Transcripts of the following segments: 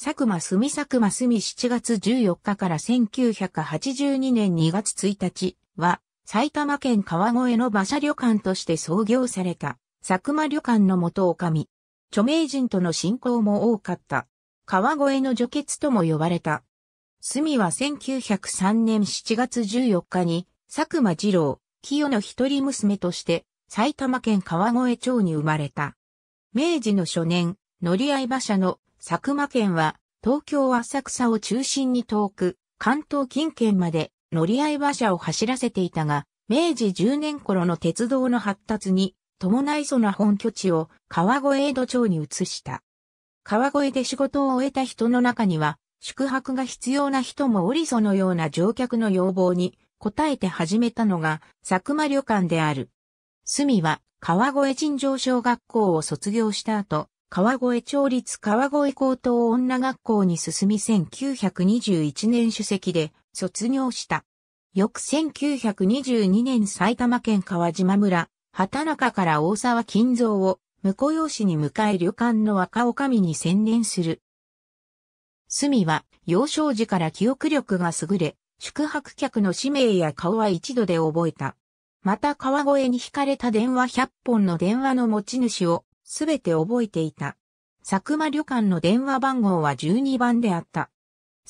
佐久間住佐久間住7月14日から1982年2月1日は埼玉県川越の馬車旅館として創業された佐久間旅館の元女将。著名人との親交も多かった。川越の女傑とも呼ばれた。住は1903年7月14日に佐久間二郎、清の一人娘として埼玉県川越町に生まれた。明治の初年、乗り合い馬車の佐久間県は、東京浅草を中心に遠く、関東近県まで乗り合い馬車を走らせていたが、明治10年頃の鉄道の発達に、伴いその本拠地を川越江戸町に移した。川越で仕事を終えた人の中には、宿泊が必要な人もおりそのような乗客の要望に応えて始めたのが佐久間旅館である。隅は川越尋常小学校を卒業した後、川越町立川越高等女学校に進み1921年主席で卒業した。翌1922年埼玉県川島村、畑中から大沢金蔵を婿養子に迎え旅館の若女将に専念する。隅は幼少時から記憶力が優れ、宿泊客の氏名や顔は一度で覚えた。また川越に惹かれた電話100本の電話の持ち主をすべて覚えていた。佐久間旅館の電話番号は12番であった。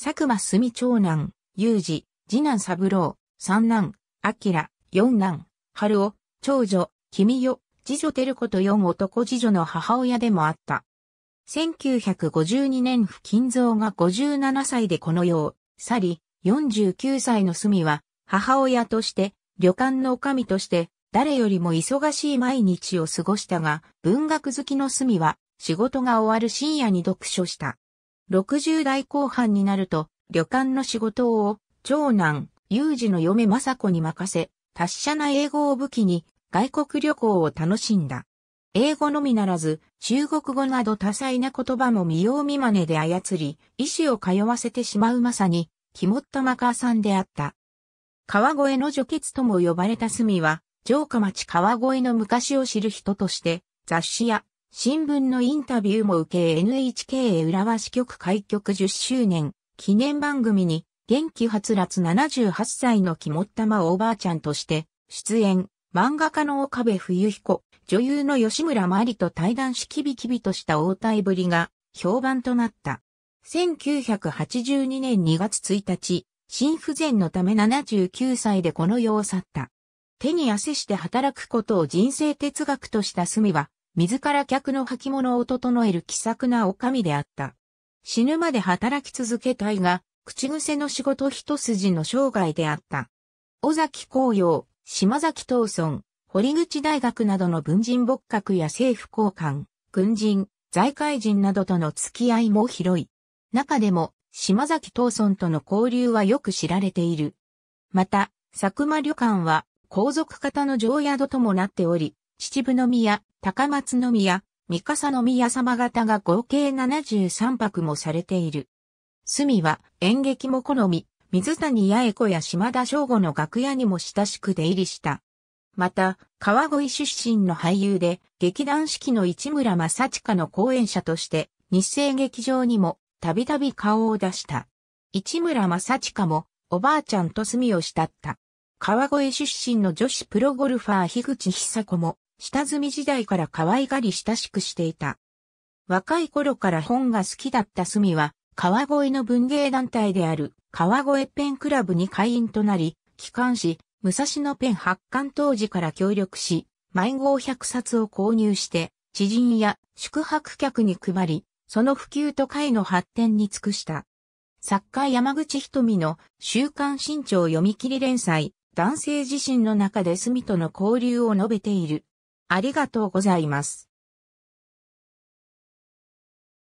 佐久間住長男、雄二、次男三郎、三男、明、四男、春夫、長女、君よ、次女てること四男次女の母親でもあった。1952年付近蔵が57歳でこの世を去り、49歳の住は母親として、旅館の女将として、誰よりも忙しい毎日を過ごしたが、文学好きの隅は、仕事が終わる深夜に読書した。60代後半になると、旅館の仕事を、長男、有事の嫁雅子に任せ、達者な英語を武器に、外国旅行を楽しんだ。英語のみならず、中国語など多彩な言葉も見よう見真似で操り、意志を通わせてしまうまさに、肝っ玉母さんであった。川越の女傑とも呼ばれた隅は、城下町川越の昔を知る人として、雑誌や新聞のインタビューも受け NHK 浦和支局開局10周年記念番組に元気はつらつ78歳の肝っ玉おばあちゃんとして出演、漫画家の岡部冬彦、女優の吉村麻里と対談しキビキビとした応対ぶりが評判となった。1982年2月1日、心不全のため79歳でこの世を去った。手に汗して働くことを人生哲学とした隅は、自ら客の履物を整える気さくな女将であった。死ぬまで働き続けたいが、口癖の仕事一筋の生涯であった。尾崎紅葉、島崎東村、堀口大学などの文人牧閣や政府高官、軍人、財界人などとの付き合いも広い。中でも、島崎東村との交流はよく知られている。また、佐久間旅館は、皇族方の上宿ともなっており、秩父宮、高松宮、三笠宮様方が合計73泊もされている。隅は演劇も好み、水谷八重子や島田翔吾の楽屋にも親しく出入りした。また、川越出身の俳優で、劇団四季の市村正親の講演者として、日生劇場にも、たびたび顔を出した。市村正親も、おばあちゃんと隅を慕った。川越出身の女子プロゴルファー樋口久子も、下積み時代から可愛がり親しくしていた。若い頃から本が好きだった隅は、川越の文芸団体である川越ペンクラブに会員となり、帰還し、武蔵野ペン発刊当時から協力し、毎号100冊を購入して、知人や宿泊客に配り、その普及と会の発展に尽くした。作家山口瞳の週刊新潮読み切り連載、男性自身の中でスミとの交流を述べている。ありがとうございます。